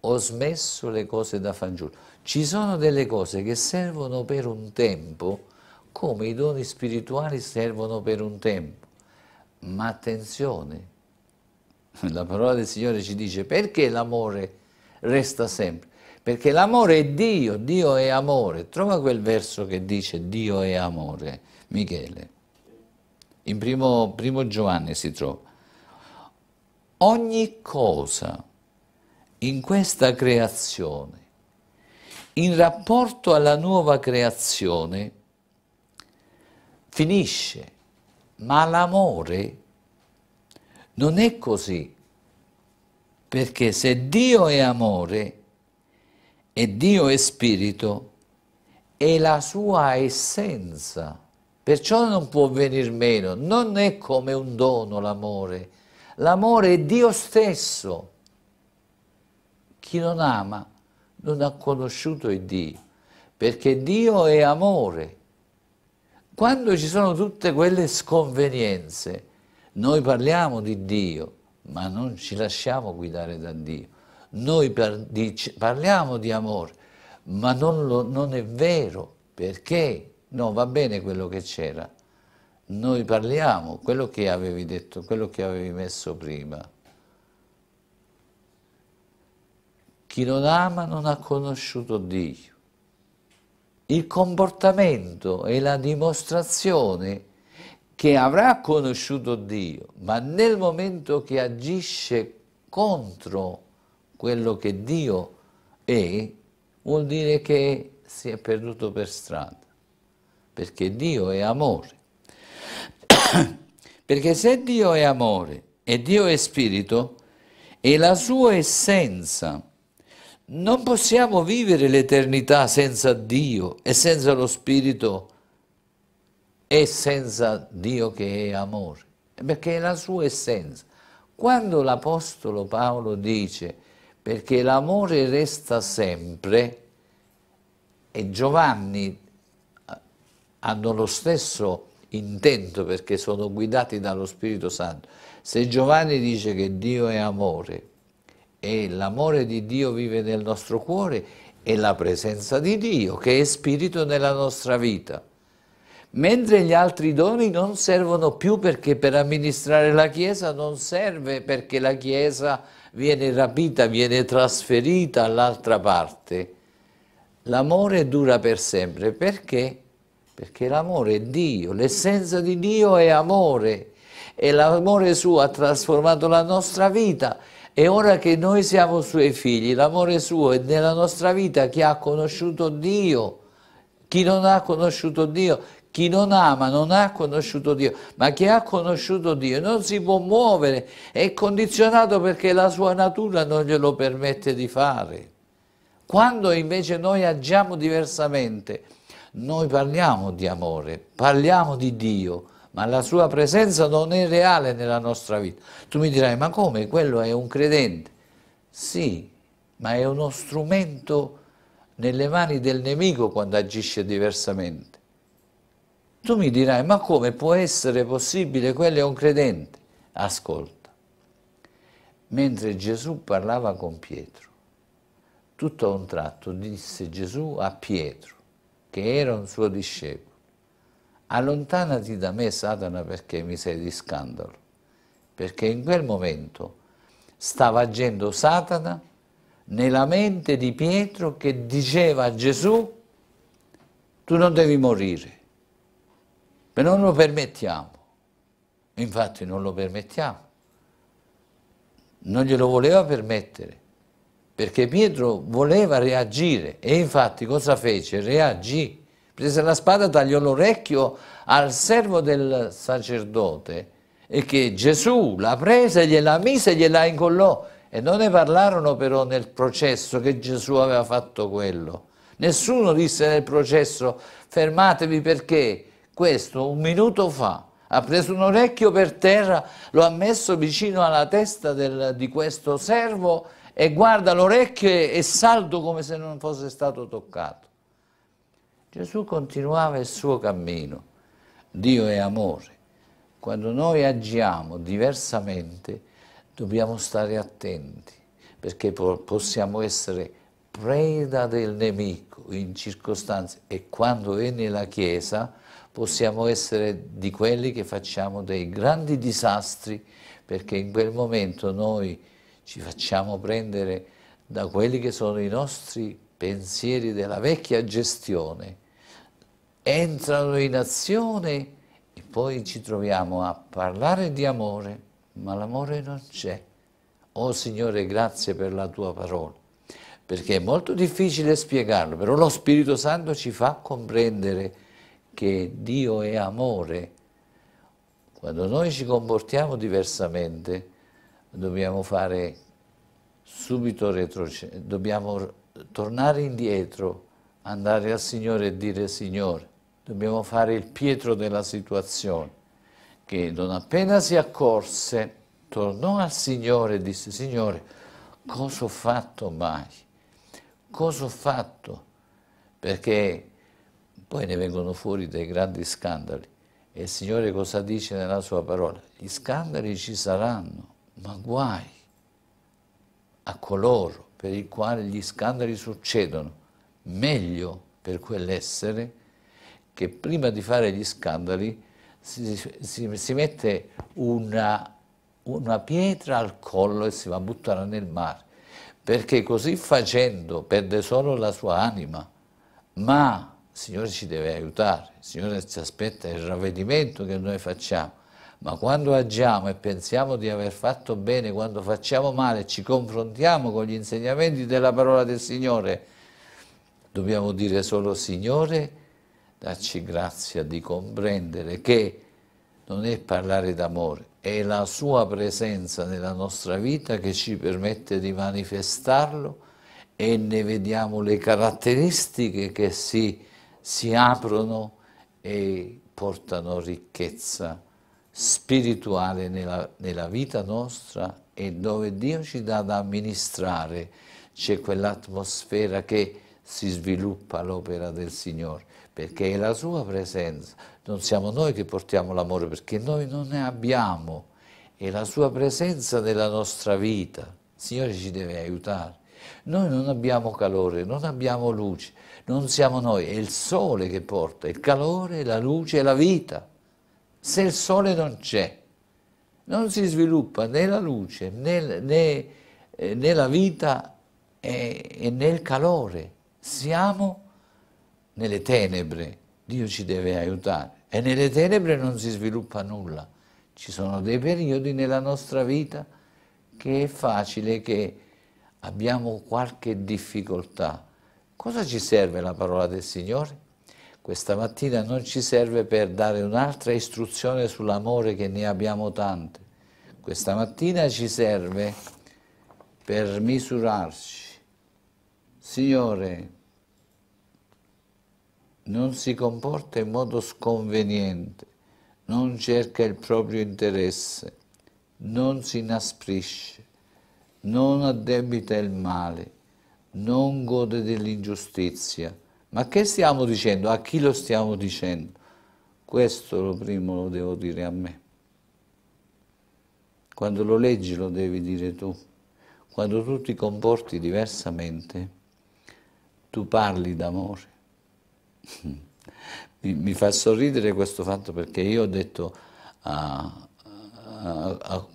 ho smesso le cose da fanciullo. Ci sono delle cose che servono per un tempo, come i doni spirituali servono per un tempo, ma attenzione, La parola del Signore ci dice perché l'amore resta sempre. Perché l'amore è Dio, Dio è amore. Trova quel verso che dice Dio è amore, Michele. In primo, primo Giovanni si trova. Ogni cosa in questa creazione, in rapporto alla nuova creazione, finisce, ma l'amore non è così, perché se Dio è amore e Dio è spirito, è la sua essenza, perciò non può venir meno, non è come un dono l'amore, l'amore è Dio stesso. Chi non ama non ha conosciuto il Dio, perché Dio è amore. Quando ci sono tutte quelle sconvenienze, noi parliamo di Dio, ma non ci lasciamo guidare da Dio. Noi par dice, parliamo di amore, ma non, lo, non è vero, perché no, va bene quello che c'era. Noi parliamo quello che avevi detto, quello che avevi messo prima. Chi non ama non ha conosciuto Dio. Il comportamento è la dimostrazione che avrà conosciuto Dio, ma nel momento che agisce contro quello che Dio è, vuol dire che si è perduto per strada, perché Dio è amore. perché se Dio è amore e Dio è spirito, e la sua essenza, non possiamo vivere l'eternità senza Dio e senza lo Spirito è senza Dio che è amore, perché è la sua essenza. Quando l'Apostolo Paolo dice perché l'amore resta sempre, e Giovanni eh, hanno lo stesso intento perché sono guidati dallo Spirito Santo. Se Giovanni dice che Dio è amore e l'amore di Dio vive nel nostro cuore, è la presenza di Dio che è spirito nella nostra vita mentre gli altri doni non servono più perché per amministrare la Chiesa non serve perché la Chiesa viene rapita, viene trasferita all'altra parte. L'amore dura per sempre, perché? Perché l'amore è Dio, l'essenza di Dio è amore e l'amore suo ha trasformato la nostra vita e ora che noi siamo suoi figli, l'amore suo è nella nostra vita chi ha conosciuto Dio, chi non ha conosciuto Dio chi non ama non ha conosciuto Dio, ma chi ha conosciuto Dio non si può muovere, è condizionato perché la sua natura non glielo permette di fare. Quando invece noi agiamo diversamente, noi parliamo di amore, parliamo di Dio, ma la sua presenza non è reale nella nostra vita. Tu mi dirai, ma come? Quello è un credente. Sì, ma è uno strumento nelle mani del nemico quando agisce diversamente. Tu mi dirai, ma come può essere possibile, quello è un credente. Ascolta, mentre Gesù parlava con Pietro, tutto a un tratto disse Gesù a Pietro, che era un suo discepolo, allontanati da me Satana perché mi sei di scandalo, perché in quel momento stava agendo Satana nella mente di Pietro che diceva a Gesù, tu non devi morire. Ma non lo permettiamo. Infatti non lo permettiamo. Non glielo voleva permettere, perché Pietro voleva reagire e infatti cosa fece? Reagì. Prese la spada, tagliò l'orecchio al servo del sacerdote e che Gesù la prese, gliela mise, e gliela incollò. E non ne parlarono però nel processo che Gesù aveva fatto quello. Nessuno disse nel processo fermatevi perché questo un minuto fa ha preso un orecchio per terra, lo ha messo vicino alla testa del, di questo servo e guarda l'orecchio è saldo come se non fosse stato toccato. Gesù continuava il suo cammino. Dio è amore. Quando noi agiamo diversamente dobbiamo stare attenti perché possiamo essere preda del nemico in circostanze e quando è nella Chiesa possiamo essere di quelli che facciamo dei grandi disastri perché in quel momento noi ci facciamo prendere da quelli che sono i nostri pensieri della vecchia gestione, entrano in azione e poi ci troviamo a parlare di amore, ma l'amore non c'è. Oh Signore, grazie per la tua parola, perché è molto difficile spiegarlo, però lo Spirito Santo ci fa comprendere che Dio è amore. Quando noi ci comportiamo diversamente, dobbiamo fare subito retrocedere, dobbiamo tornare indietro, andare al Signore e dire Signore, dobbiamo fare il pietro della situazione, che non appena si accorse, tornò al Signore e disse Signore, cosa ho fatto mai? Cosa ho fatto? Perché poi ne vengono fuori dei grandi scandali. E il Signore cosa dice nella sua parola? Gli scandali ci saranno, ma guai a coloro per i quali gli scandali succedono, meglio per quell'essere che prima di fare gli scandali si, si, si mette una, una pietra al collo e si va a buttare nel mare, perché così facendo perde solo la sua anima, ma Signore ci deve aiutare, il Signore ci aspetta il ravvedimento che noi facciamo, ma quando agiamo e pensiamo di aver fatto bene, quando facciamo male, ci confrontiamo con gli insegnamenti della parola del Signore, dobbiamo dire solo Signore, dacci grazia di comprendere che non è parlare d'amore, è la sua presenza nella nostra vita che ci permette di manifestarlo e ne vediamo le caratteristiche che si si aprono e portano ricchezza spirituale nella, nella, vita nostra e dove Dio ci dà da amministrare c'è quell'atmosfera che si sviluppa l'opera del Signore, perché è la sua presenza, non siamo noi che portiamo l'amore, perché noi non ne abbiamo, è la sua presenza nella nostra vita, il Signore ci deve aiutare. Noi non abbiamo calore, non abbiamo luce, non siamo noi, è il sole che porta, il calore, la luce e la vita. Se il sole non c'è, non si sviluppa né la luce né, né, eh, né la vita e, e né il calore. Siamo nelle tenebre, Dio ci deve aiutare. E nelle tenebre non si sviluppa nulla. Ci sono dei periodi nella nostra vita che è facile che abbiamo qualche difficoltà, cosa ci serve la parola del Signore? Questa mattina non ci serve per dare un'altra istruzione sull'amore che ne abbiamo tante. Questa mattina ci serve per misurarci. Signore, non si comporta in modo sconveniente, non cerca il proprio interesse, non si inasprisce, non addebita il male, non gode dell'ingiustizia. Ma che stiamo dicendo? A chi lo stiamo dicendo? Questo lo primo lo devo dire a me. Quando lo leggi lo devi dire tu. Quando tu ti comporti diversamente, tu parli d'amore. mi, mi, fa sorridere questo fatto perché io ho detto a, a, a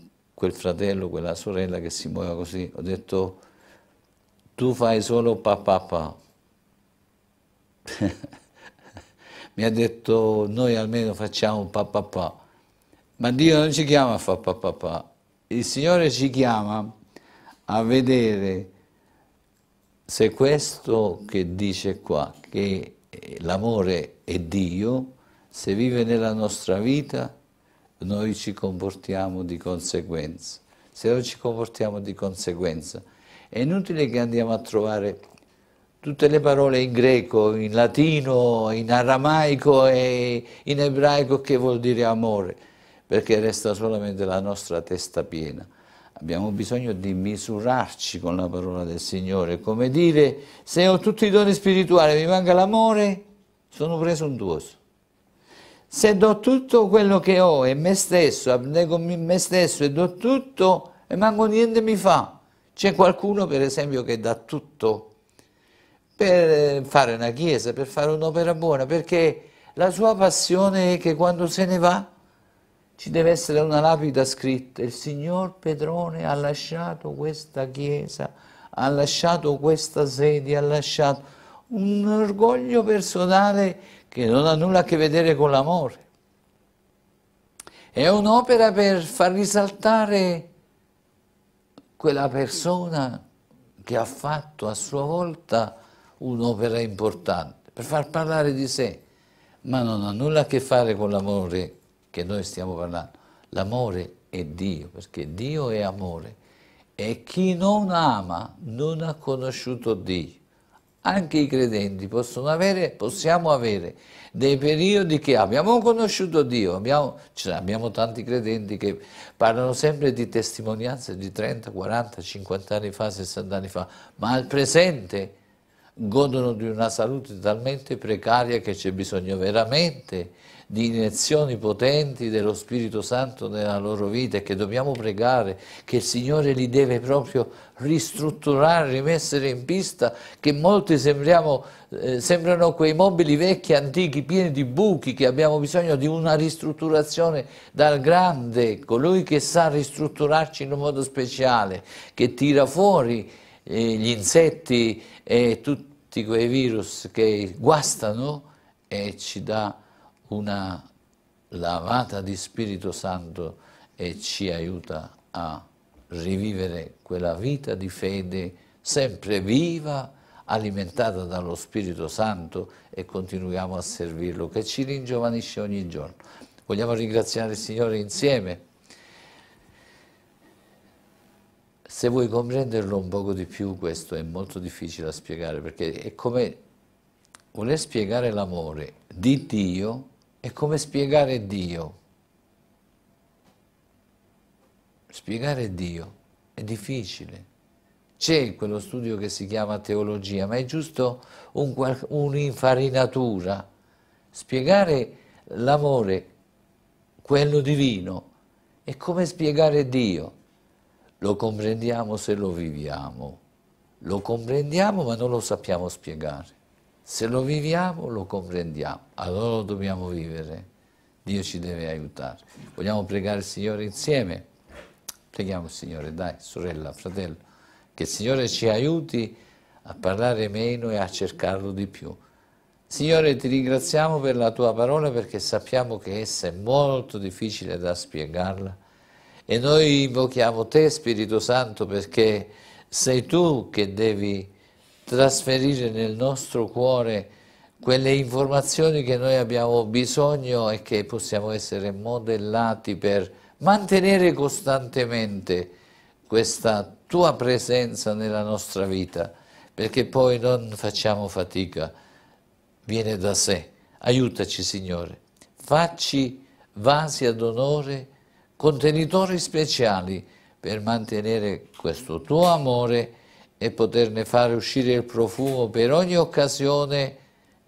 quel fratello, quella sorella che si muoveva così, ho detto tu fai solo papà papà. Mi ha detto noi almeno facciamo papà papà. Ma Dio non ci chiama a fare papà papà. Il Signore ci chiama a vedere se questo che dice qua, che l'amore è Dio, se vive nella nostra vita, noi ci comportiamo di conseguenza. Se noi ci comportiamo di conseguenza, è inutile che andiamo a trovare tutte le parole in greco, in latino, in aramaico e in ebraico che vuol dire amore, perché resta solamente la nostra testa piena. Abbiamo bisogno di misurarci con la parola del Signore, come dire, se ho tutti i doni spirituali e mi manca l'amore, sono presuntuoso se do tutto quello che ho e me stesso, abnego me stesso e do tutto e manco niente mi fa. C'è qualcuno per esempio che dà tutto per eh, fare una chiesa, per fare un'opera buona, perché la sua passione è che quando se ne va ci deve essere una lapida scritta, il signor Pedrone ha lasciato questa chiesa, ha lasciato questa sedia, ha lasciato un orgoglio personale che non ha nulla a che vedere con l'amore. È un'opera per far risaltare quella persona che ha fatto a sua volta un'opera importante, per far parlare di sé, ma non ha nulla a che fare con l'amore che noi stiamo parlando. L'amore è Dio, perché Dio è amore e chi non ama non ha conosciuto Dio anche i credenti possono avere, possiamo avere dei periodi che abbiamo conosciuto Dio, abbiamo, cioè abbiamo tanti credenti che parlano sempre di testimonianze di 30, 40, 50 anni fa, 60 anni fa, ma al presente godono di una salute talmente precaria che c'è bisogno veramente di iniezioni potenti dello Spirito Santo nella loro vita e che dobbiamo pregare, che il Signore li deve proprio ristrutturare, rimessere in pista, che molti sembriamo, eh, sembrano quei mobili vecchi, antichi, pieni di buchi, che abbiamo bisogno di una ristrutturazione dal grande, colui che sa ristrutturarci in un modo speciale, che tira fuori eh, gli insetti e tutti quei virus che guastano e ci dà una lavata di Spirito Santo e ci aiuta a rivivere quella vita di fede sempre viva, alimentata dallo Spirito Santo e continuiamo a servirlo, che ci ringiovanisce ogni giorno. Vogliamo ringraziare il Signore insieme? Se vuoi comprenderlo un poco di più, questo è molto difficile da spiegare, perché è come voler spiegare l'amore di Dio è come spiegare Dio. Spiegare Dio è difficile. C'è quello studio che si chiama teologia, ma è giusto un'infarinatura. Un spiegare l'amore, quello divino, è come spiegare Dio. Lo comprendiamo se lo viviamo, lo comprendiamo ma non lo sappiamo spiegare. Se lo viviamo lo comprendiamo, allora lo dobbiamo vivere. Dio ci deve aiutare. Vogliamo pregare il Signore insieme? Preghiamo il Signore, dai, sorella, fratello, che il Signore ci aiuti a parlare meno e a cercarlo di più. Signore, ti ringraziamo per la tua parola perché sappiamo che essa è molto difficile da spiegarla e noi invochiamo te, Spirito Santo, perché sei tu che devi trasferire nel nostro cuore quelle informazioni che noi abbiamo bisogno e che possiamo essere modellati per mantenere costantemente questa tua presenza nella nostra vita, perché poi non facciamo fatica, viene da sé. Aiutaci Signore, facci vasi ad onore, contenitori speciali per mantenere questo tuo amore e poterne fare uscire il profumo per ogni occasione,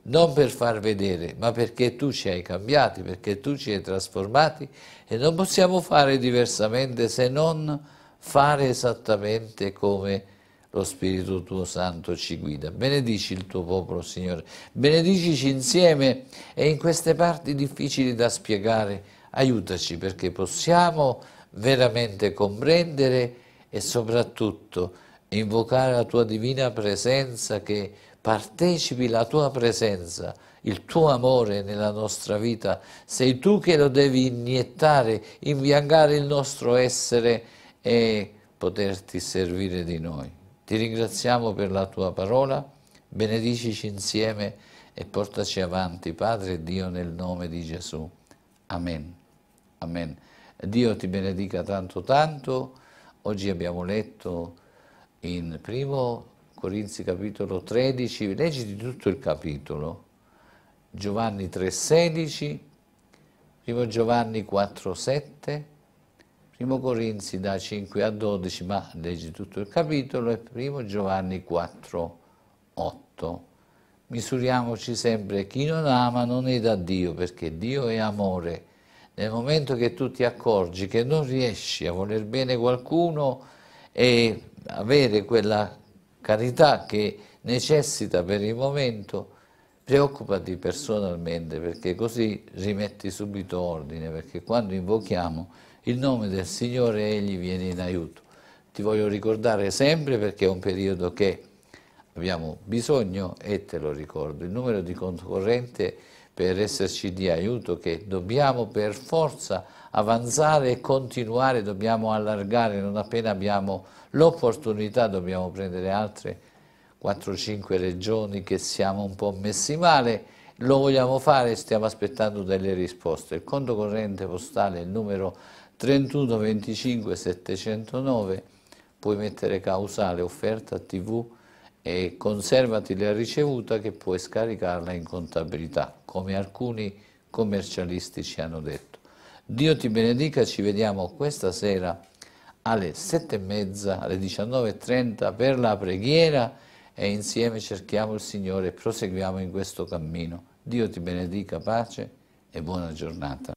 non per far vedere, ma perché tu ci hai cambiati, perché tu ci hai trasformati e non possiamo fare diversamente se non fare esattamente come lo Spirito tuo Santo ci guida. Benedici il tuo popolo, Signore. Benedicici insieme e in queste parti difficili da spiegare, aiutaci perché possiamo veramente comprendere e soprattutto invocare la tua divina presenza che partecipi la tua presenza, il tuo amore nella nostra vita, sei tu che lo devi iniettare, imbiancare il nostro essere e poterti servire di noi. Ti ringraziamo per la tua parola, benedicici insieme e portaci avanti, Padre e Dio, nel nome di Gesù. Amen. Amen. Dio ti benedica tanto tanto. Oggi abbiamo letto in primo Corinzi capitolo 13, leggiti tutto il capitolo, Giovanni 3,16, primo Giovanni 4,7, primo Corinzi da 5 a 12, ma leggi tutto il capitolo, e primo Giovanni 4,8. Misuriamoci sempre, chi non ama non è da Dio, perché Dio è amore. Nel momento che tu ti accorgi che non riesci a voler bene qualcuno e avere quella carità che necessita per il momento, preoccupati personalmente perché così rimetti subito ordine, perché quando invochiamo il nome del Signore Egli viene in aiuto. Ti voglio ricordare sempre perché è un periodo che abbiamo bisogno e te lo ricordo. Il numero di conto corrente per esserci di aiuto che dobbiamo per forza avanzare e continuare, dobbiamo allargare non appena abbiamo l'opportunità, dobbiamo prendere altre 4-5 regioni che siamo un po' messi male, lo vogliamo fare, stiamo aspettando delle risposte. Il conto corrente postale è il numero 31 709, puoi mettere causale offerta tv e conservati la ricevuta che puoi scaricarla in contabilità, come alcuni commercialisti ci hanno detto. Dio ti benedica, ci vediamo questa sera alle 7.30, alle 19.30 per la preghiera e insieme cerchiamo il Signore e proseguiamo in questo cammino. Dio ti benedica, pace e buona giornata.